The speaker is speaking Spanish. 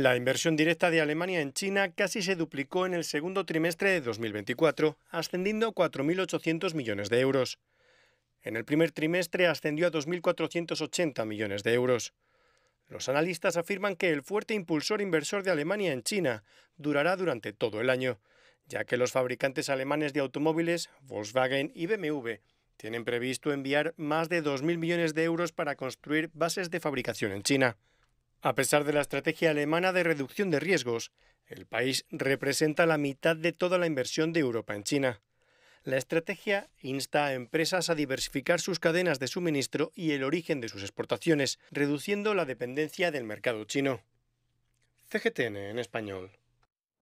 La inversión directa de Alemania en China casi se duplicó en el segundo trimestre de 2024, ascendiendo a 4.800 millones de euros. En el primer trimestre ascendió a 2.480 millones de euros. Los analistas afirman que el fuerte impulsor inversor de Alemania en China durará durante todo el año, ya que los fabricantes alemanes de automóviles, Volkswagen y BMW, tienen previsto enviar más de 2.000 millones de euros para construir bases de fabricación en China. A pesar de la estrategia alemana de reducción de riesgos, el país representa la mitad de toda la inversión de Europa en China. La estrategia insta a empresas a diversificar sus cadenas de suministro y el origen de sus exportaciones, reduciendo la dependencia del mercado chino. CGTN en español.